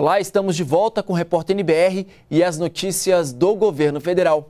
Olá, estamos de volta com o Repórter NBR e as notícias do governo federal.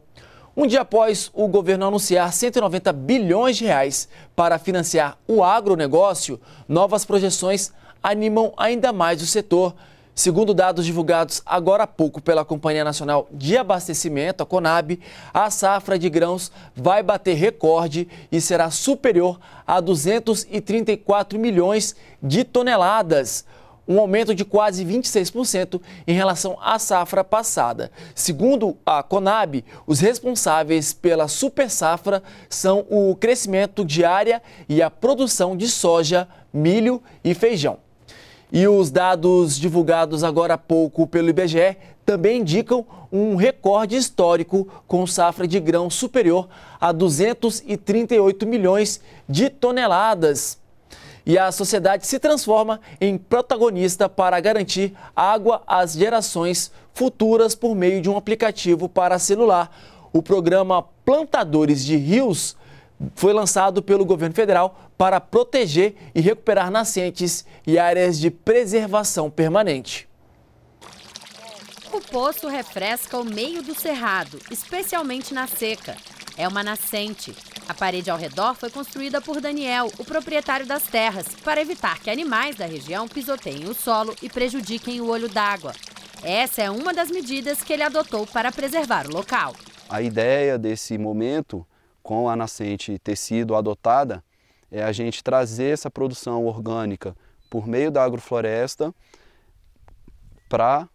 Um dia após o governo anunciar 190 bilhões de reais para financiar o agronegócio, novas projeções animam ainda mais o setor. Segundo dados divulgados agora há pouco pela Companhia Nacional de Abastecimento, a Conab, a safra de grãos vai bater recorde e será superior a 234 milhões de toneladas um aumento de quase 26% em relação à safra passada. Segundo a Conab, os responsáveis pela super safra são o crescimento de área e a produção de soja, milho e feijão. E os dados divulgados agora há pouco pelo IBGE também indicam um recorde histórico com safra de grão superior a 238 milhões de toneladas e a sociedade se transforma em protagonista para garantir água às gerações futuras por meio de um aplicativo para celular. O programa Plantadores de Rios foi lançado pelo governo federal para proteger e recuperar nascentes e áreas de preservação permanente. O poço refresca o meio do cerrado, especialmente na seca. É uma nascente a parede ao redor foi construída por Daniel, o proprietário das terras, para evitar que animais da região pisoteiem o solo e prejudiquem o olho d'água. Essa é uma das medidas que ele adotou para preservar o local. A ideia desse momento, com a nascente ter sido adotada, é a gente trazer essa produção orgânica por meio da agrofloresta para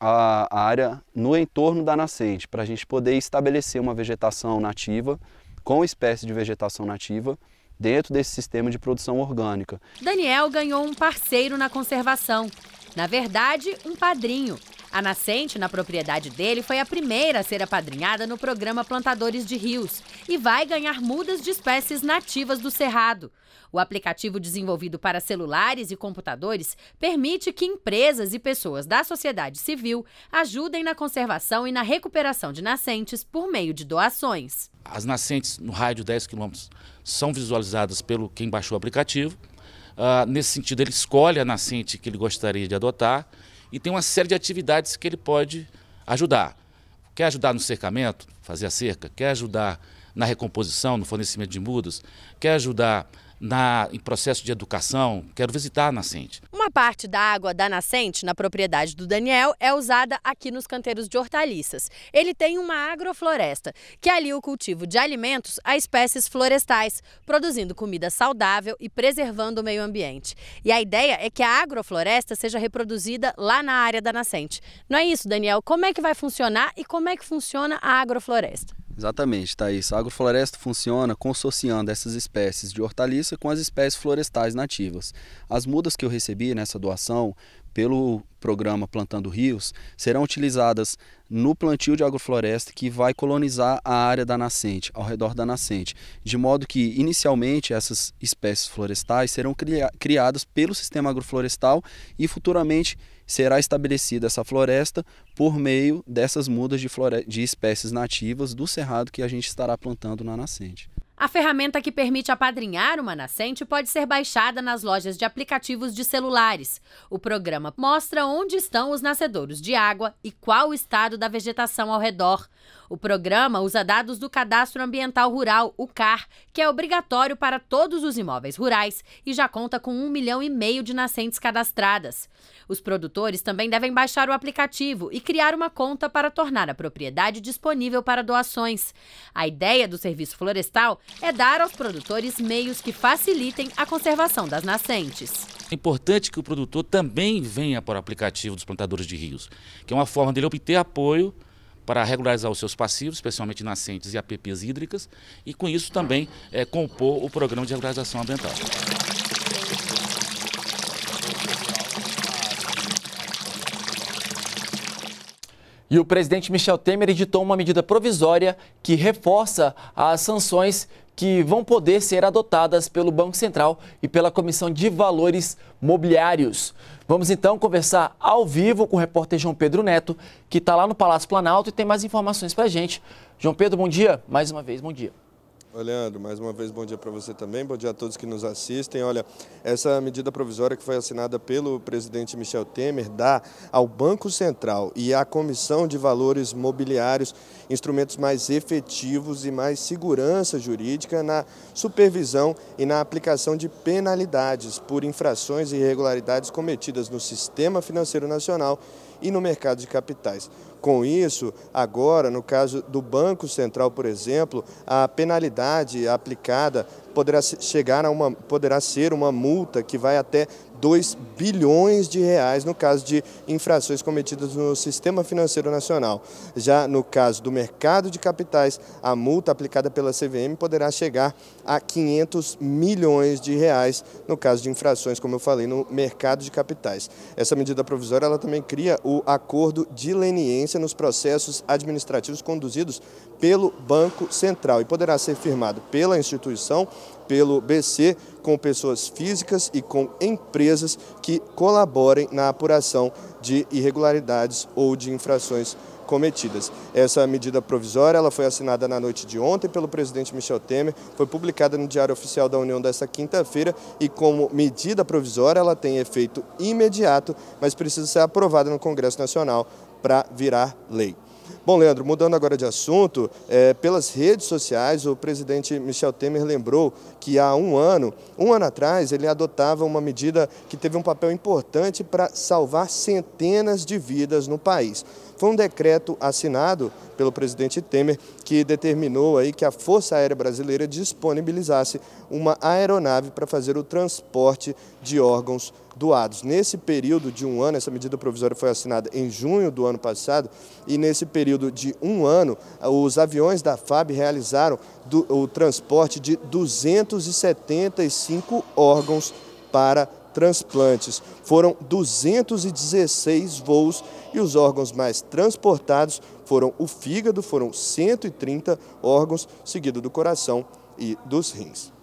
a área no entorno da nascente, para a gente poder estabelecer uma vegetação nativa com espécies de vegetação nativa dentro desse sistema de produção orgânica. Daniel ganhou um parceiro na conservação. Na verdade, um padrinho, a nascente na propriedade dele foi a primeira a ser apadrinhada no programa Plantadores de Rios e vai ganhar mudas de espécies nativas do Cerrado. O aplicativo desenvolvido para celulares e computadores permite que empresas e pessoas da sociedade civil ajudem na conservação e na recuperação de nascentes por meio de doações. As nascentes no raio de 10 quilômetros são visualizadas pelo quem baixou o aplicativo. Uh, nesse sentido, ele escolhe a nascente que ele gostaria de adotar e tem uma série de atividades que ele pode ajudar. Quer ajudar no cercamento, fazer a cerca, quer ajudar na recomposição, no fornecimento de mudas, quer ajudar na, em processo de educação, quero visitar a nascente. Uma parte da água da nascente, na propriedade do Daniel, é usada aqui nos canteiros de hortaliças. Ele tem uma agrofloresta, que alia o cultivo de alimentos a espécies florestais, produzindo comida saudável e preservando o meio ambiente. E a ideia é que a agrofloresta seja reproduzida lá na área da nascente. Não é isso, Daniel? Como é que vai funcionar e como é que funciona a agrofloresta? Exatamente, Thaís. Tá A agrofloresta funciona consorciando essas espécies de hortaliça com as espécies florestais nativas. As mudas que eu recebi nessa doação pelo programa Plantando Rios serão utilizadas no plantio de agrofloresta que vai colonizar a área da nascente, ao redor da nascente, de modo que inicialmente essas espécies florestais serão criadas pelo sistema agroflorestal e futuramente será estabelecida essa floresta por meio dessas mudas de, de espécies nativas do cerrado que a gente estará plantando na nascente. A ferramenta que permite apadrinhar uma nascente pode ser baixada nas lojas de aplicativos de celulares. O programa mostra onde estão os nascedouros de água e qual o estado da vegetação ao redor. O programa usa dados do Cadastro Ambiental Rural, o CAR, que é obrigatório para todos os imóveis rurais e já conta com um milhão e meio de nascentes cadastradas. Os produtores também devem baixar o aplicativo e criar uma conta para tornar a propriedade disponível para doações. A ideia do serviço florestal é dar aos produtores meios que facilitem a conservação das nascentes. É importante que o produtor também venha para o aplicativo dos plantadores de rios, que é uma forma dele obter apoio para regularizar os seus passivos, especialmente nascentes e APPs hídricas, e com isso também é, compor o programa de regularização ambiental. E o presidente Michel Temer editou uma medida provisória que reforça as sanções que vão poder ser adotadas pelo Banco Central e pela Comissão de Valores Mobiliários. Vamos então conversar ao vivo com o repórter João Pedro Neto, que está lá no Palácio Planalto e tem mais informações para a gente. João Pedro, bom dia. Mais uma vez, bom dia. Leandro, mais uma vez bom dia para você também, bom dia a todos que nos assistem. Olha, essa medida provisória que foi assinada pelo presidente Michel Temer dá ao Banco Central e à Comissão de Valores Mobiliários instrumentos mais efetivos e mais segurança jurídica na supervisão e na aplicação de penalidades por infrações e irregularidades cometidas no sistema financeiro nacional e no mercado de capitais. Com isso, agora, no caso do Banco Central, por exemplo, a penalidade aplicada poderá chegar a uma, poderá ser uma multa que vai até 2 bilhões de reais no caso de infrações cometidas no sistema financeiro nacional. Já no caso do mercado de capitais, a multa aplicada pela CVM poderá chegar a 500 milhões de reais no caso de infrações, como eu falei, no mercado de capitais. Essa medida provisória ela também cria o acordo de leniência nos processos administrativos conduzidos pelo Banco Central e poderá ser firmado pela instituição pelo BC com pessoas físicas e com empresas que colaborem na apuração de irregularidades ou de infrações cometidas. Essa medida provisória ela foi assinada na noite de ontem pelo presidente Michel Temer, foi publicada no Diário Oficial da União desta quinta-feira e como medida provisória ela tem efeito imediato, mas precisa ser aprovada no Congresso Nacional para virar lei. Bom, Leandro, mudando agora de assunto, é, pelas redes sociais, o presidente Michel Temer lembrou que há um ano, um ano atrás, ele adotava uma medida que teve um papel importante para salvar centenas de vidas no país. Foi um decreto assinado pelo presidente Temer que determinou aí que a Força Aérea Brasileira disponibilizasse uma aeronave para fazer o transporte de órgãos doados. Nesse período de um ano, essa medida provisória foi assinada em junho do ano passado, e nesse período período de um ano, eh, os aviões da FAB realizaram do, o transporte de 275 órgãos para transplantes. Foram 216 voos e os órgãos mais transportados foram o fígado, foram 130 órgãos, seguido do coração e dos rins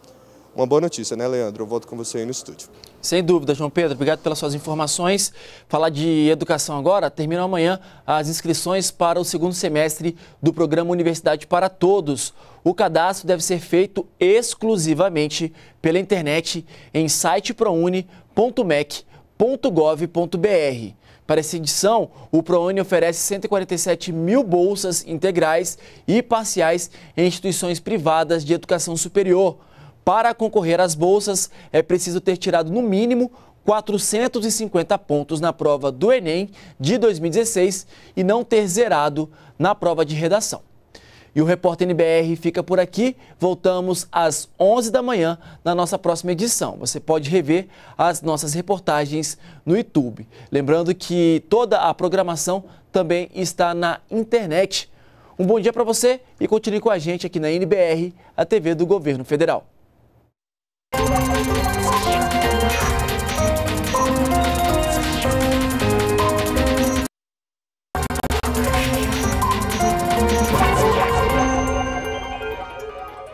uma boa notícia, né, Leandro? Eu volto com você aí no estúdio. Sem dúvida, João Pedro. Obrigado pelas suas informações. Falar de educação agora. Terminam amanhã as inscrições para o segundo semestre do programa Universidade para Todos. O cadastro deve ser feito exclusivamente pela internet em siteproune.mec.gov.br. Para essa edição, o ProUni oferece 147 mil bolsas integrais e parciais em instituições privadas de educação superior. Para concorrer às bolsas, é preciso ter tirado no mínimo 450 pontos na prova do Enem de 2016 e não ter zerado na prova de redação. E o Repórter NBR fica por aqui. Voltamos às 11 da manhã na nossa próxima edição. Você pode rever as nossas reportagens no YouTube. Lembrando que toda a programação também está na internet. Um bom dia para você e continue com a gente aqui na NBR, a TV do Governo Federal. Thank you.